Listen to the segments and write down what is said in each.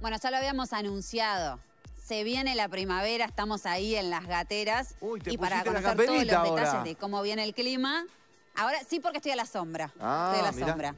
Bueno, ya lo habíamos anunciado. Se viene la primavera, estamos ahí en las gateras. y para conocer todos los detalles de cómo viene el clima. Ahora sí porque estoy a la sombra. Ah, estoy a la sombra.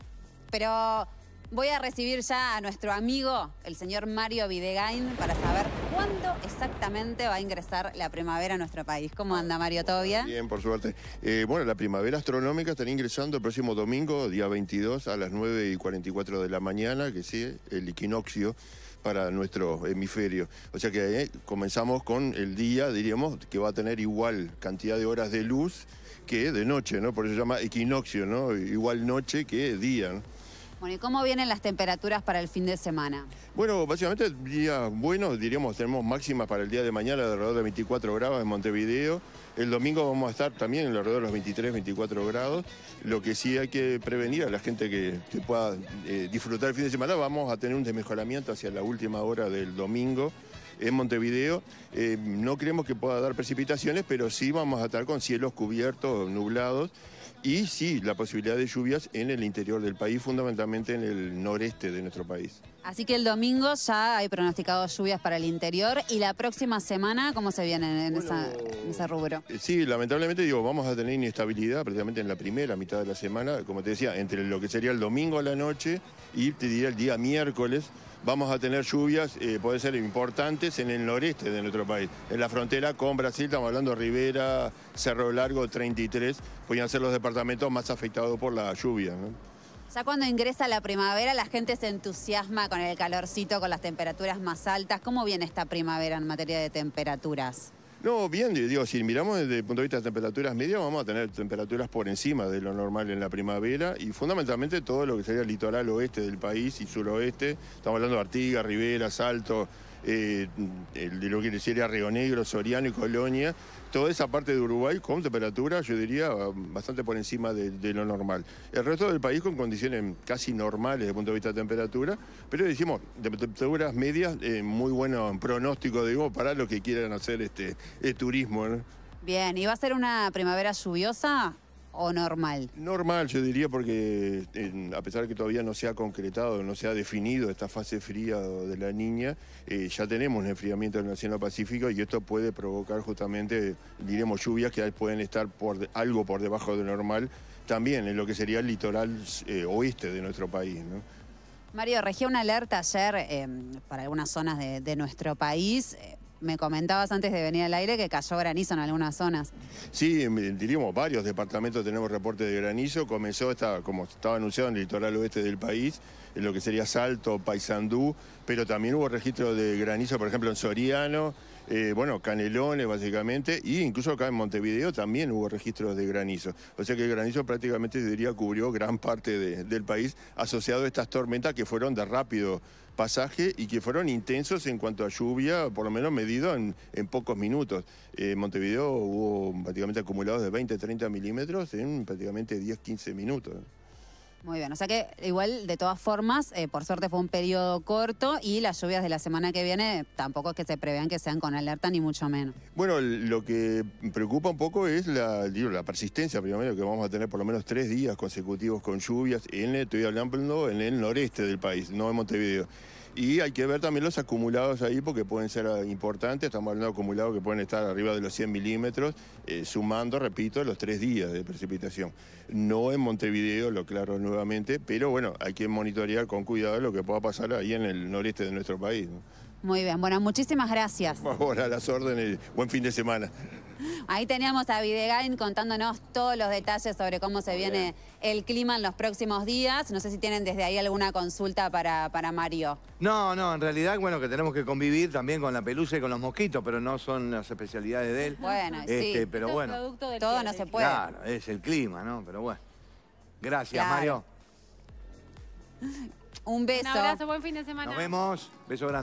Pero Voy a recibir ya a nuestro amigo, el señor Mario Videgain, para saber cuándo exactamente va a ingresar la primavera a nuestro país. ¿Cómo anda, Mario? Tobia? bien? por suerte. Eh, bueno, la primavera astronómica estará ingresando el próximo domingo, día 22, a las 9 y 44 de la mañana, que sí, el equinoccio para nuestro hemisferio. O sea que eh, comenzamos con el día, diríamos, que va a tener igual cantidad de horas de luz que de noche, ¿no? Por eso se llama equinoccio, ¿no? Igual noche que día, ¿no? Bueno, cómo vienen las temperaturas para el fin de semana? Bueno, básicamente días bueno, diríamos, tenemos máximas para el día de mañana alrededor de 24 grados en Montevideo. El domingo vamos a estar también en alrededor de los 23, 24 grados. Lo que sí hay que prevenir a la gente que, pueda eh, disfrutar el fin de semana, vamos a tener un desmejoramiento hacia la última hora del domingo en Montevideo. Eh, no creemos que pueda dar precipitaciones, pero sí vamos a estar con cielos cubiertos, nublados y sí la posibilidad de lluvias en el interior del país, fundamentalmente en el noreste de nuestro país. Así que el domingo ya hay pronosticado lluvias para el interior y la próxima semana, ¿cómo se viene en, ese rubro? Eh, sí, lamentablemente digo, vamos a tener inestabilidad precisamente en la primera mitad de la semana, como te decía, entre lo que sería el domingo a la noche y te diría el día miércoles. Vamos a tener lluvias, pueden eh, puede ser importantes, en el noreste de nuestro país. En la frontera con Brasil, estamos hablando Rivera, Cerro Largo 33, podrían ser los departamentos más afectados por la lluvia. Ya cuando ingresa la primavera, la gente se entusiasma con el calorcito, con las temperaturas más altas. ¿Cómo viene esta primavera en materia de temperaturas? No, bien, digo, si miramos desde el punto de vista de temperaturas medias, vamos a tener temperaturas por encima de lo normal en la primavera y fundamentalmente todo lo que sería el litoral oeste del país y suroeste. Estamos hablando de Artigas, Rivera, Salto, eh, de lo que decía Río Negro, Soriano y Colonia, toda esa parte de Uruguay con temperatura, yo diría, bastante por encima de, lo normal. El resto del país con condiciones casi normales desde el punto de vista de temperatura, pero decimos, temperaturas medias, eh, muy bueno pronóstico, digo, para los que quieran hacer este, turismo. Bien, ¿y va a ser una primavera lluviosa? o normal? Normal, yo diría, porque a pesar de que todavía no se ha concretado, no se ha definido esta fase fría de la niña, eh, ya tenemos un enfriamiento en el Océano Pacífico y esto puede provocar justamente, diremos, lluvias que pueden estar por, algo por debajo de normal, también en lo que sería el litoral eh, oeste de nuestro país. Mario, regía una alerta ayer em, para algunas zonas de, nuestro país eh, me comentabas antes de venir al aire que cayó granizo en algunas zonas. Sí, diríamos varios departamentos tenemos reportes de granizo. Comenzó, esta, como estaba anunciado, en el litoral oeste del país, en lo que sería Salto, Paysandú, pero también hubo registro de granizo, por ejemplo, en Soriano, eh, bueno, canelones básicamente, y incluso acá en Montevideo también hubo registros de granizo. O sea que el granizo prácticamente, diría, cubrió gran parte del país asociado a estas tormentas que fueron de rápido pasaje y que fueron intensos en cuanto a lluvia, por lo menos medido en, pocos minutos. En eh, Montevideo hubo prácticamente acumulados de 20, 30 milímetros en prácticamente 10, 15 minutos. Muy bien, o sea que igual de todas formas, eh, por suerte fue un periodo corto y las lluvias de la semana que viene tampoco es que se prevean que sean con alerta ni mucho menos. Bueno, lo que preocupa un poco es la, la persistencia, primero que vamos a tener por lo menos tres días consecutivos con lluvias en, estoy hablando en el noreste del país, no en Montevideo. Y hay que ver también los acumulados ahí porque pueden ser ah, importantes. Estamos hablando de acumulados que pueden estar arriba de los 100 milímetros, eh, sumando, repito, los tres días de precipitación. No en Montevideo, lo claro nuevamente, pero bueno, hay que monitorear con cuidado lo que pueda pasar ahí en el noreste de nuestro país. Muy bien, bueno, muchísimas gracias. Por favor, a las órdenes. Buen fin de semana. Ahí teníamos a Videgain contándonos todos los detalles sobre cómo se viene el clima en los próximos días. No sé si tienen desde ahí alguna consulta para, para Mario. No, no, en realidad, bueno, que tenemos que convivir también con la pelusa y con los mosquitos, pero no son las especialidades de él. Bueno, este, sí. Pero bueno, todo no se puede. Claro, es el clima, ¿no? Pero bueno. Gracias, Mario. Un beso. Un abrazo, buen fin de semana. Nos vemos. Beso grande.